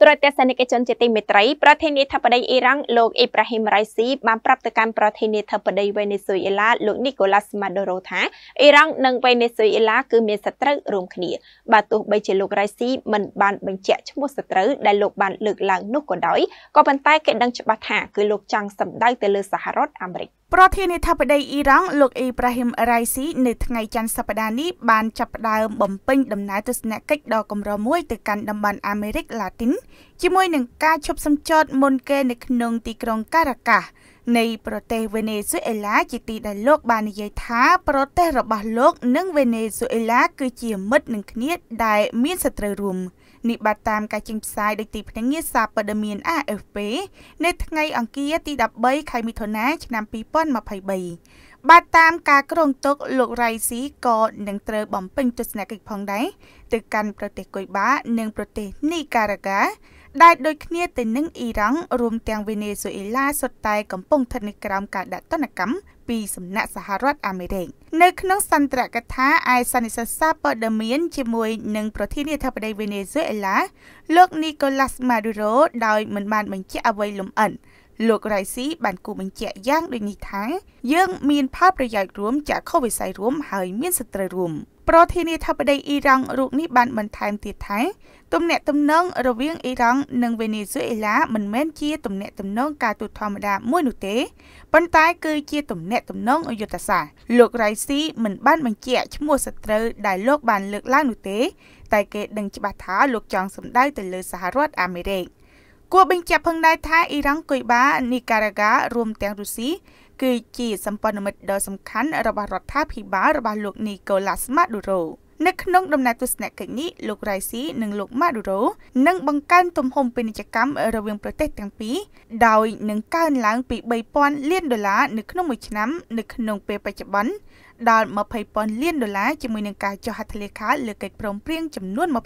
ទូរទស្សនិកជនជាទីមេត្រី ប្រធានាធិបតីអ៊ីរ៉ង់លោកអ៊ីប្រាហ៊ីមរ៉ៃស៊ីបានប្រាប់ទៅកាន់ប្រធានាធិបតីវេណេស៊ុយអេឡា លោកនីកូឡាស់ម៉ាដូរ៉ូថាអ៊ីរ៉ង់និងវេណេស៊ុយអេឡាគឺមានសត្រូវរួមគ្នាបើទោះបីជាលោករ៉ៃស៊ីមិនបានបញ្ជាក់ឈ្មោះសត្រូវដែលលោកបានលើកឡើងនោះក៏ដោយក៏ប៉ុន្តែគេដឹងច្បាស់ថាគឺលោកចង់សម្ដៅទៅលើសហរដ្ឋអាមេរិក។ប្រធានាធិបតីអ៊ីរ៉ង់លោកអ៊ីប្រាហ៊ីមរ៉ៃស៊ីនៅថ្ងៃច័ន្ទសប្តាហ៍នេះបានចាប់ផ្ដើមបំពេញដំណើរទស្សនកិច្ចដ៏កម្រមួយទៅកាន់តំបន់អាមេរិកឡាទីនជាមួយនឹងការឈប់សម្ចតមុនគេនៅក្នុងទីក្រុងការ៉ាកាសនៃប្រទេសវេណេស៊ុយអេឡាជាទីដែលលោក បាននិយាយថាប្រទេសរបស់លោក និងវេណេស៊ុយអេឡា គឺជាមិត្តនឹងគ្នាដែលមានសត្រូវរួមនេះបាទតាមការចេញផ្សាយដោយទីភ្នាក់ងារសារព័ត៌មាន AFP នៅថ្ងៃ អង្គារទី13ខែមិថុនាឆ្នាំ2023បាទតាមការគ្រោងទុកលោករៃស៊ីក៏នឹងត្រូវបំពេញទស្សនកិច្ចផងដែរទៅកាន់ប្រទេសកុយបានិងប្រទេសនីការ៉ាហ្គាដែលដូចគ្នាទៅនឹងអ៊ីរ៉ង់រួមទាំងវេណេស៊ុយអេឡាសុទ្ធតែកំពុងស្ថិតនៅក្រោមការដាក់ទណ្ឌកម្មពីសំណាក់សហរដ្ឋអាមេរិកនៅក្នុងសន្ទរកថាឯសន្និសីទសារព័ត៌មានជាមួយនឹងប្រធានាធិបតីវេណេស៊ុយអេឡាលោកនីកូឡាស់ម៉ាឌូរ៉ូដោយមិនបានបញ្ជាក់អ្វីលម្អិតលោករៃស៊ីបានគូបញ្ជាក់យ៉ាងដូចនេះថាយើងមានផលប្រយោជន៍រួមจากខវិស័យរួមហើយមានសត្រូវរួមប្រធានាធិបតីអ៊ីរ៉ង់រូបនេះបានបន្ថែមទៀតថាទំនាក់ទំនងរវាងអ៊ីរ៉ង់និងវេណេស៊ុយអេឡាមិនមែនជាទំនាក់ទំនងការទូតធម្មតាមួយនោះទេប៉ុន្តែគឺជាទំនាក់ទំនងអយុធសាស្ត្រលោករៃស៊ីមិនបានបញ្ជាក់ឈ្មោះសត្រូវដែលលោកបានលើកឡើងនោះទេ តែគេដឹងច្បាស់ថាលោកចង់សម្ដៅទៅលើសហរដ្ឋអាមេរិក។គួរបញ្ជាក់ផងដែរថាអ៊ីរ៉ង់គុយបានីការ៉ាហ្គារួមទាំងរុស្ស៊ីគឺជាសម្ព័ន្ធមិត្តដ៏សំខាន់របស់រដ្ឋាភិបាលរបស់លោកនីកូឡាស់ម៉ាឌូរ៉ូនៅក្នុងដំណើរទស្សនកិច្ចនេះលោករ៉ៃស៊ីនិងលោកម៉ាឌូរ៉ូនឹងបង្កើនទំហំពាណិជ្ជកម្មរវាងប្រទេសទាំងពីរដោយនឹងកើនឡើងពី3000លានដុល្លារនៅក្នុងមួយឆ្នាំនៅក្នុងពេលបច្ចុប្បន្នដល់20000លានដុល្លារជាមួយនឹងការចុះហត្ថលេខាលើកិច្ចព្រមព្រៀងចំនួន25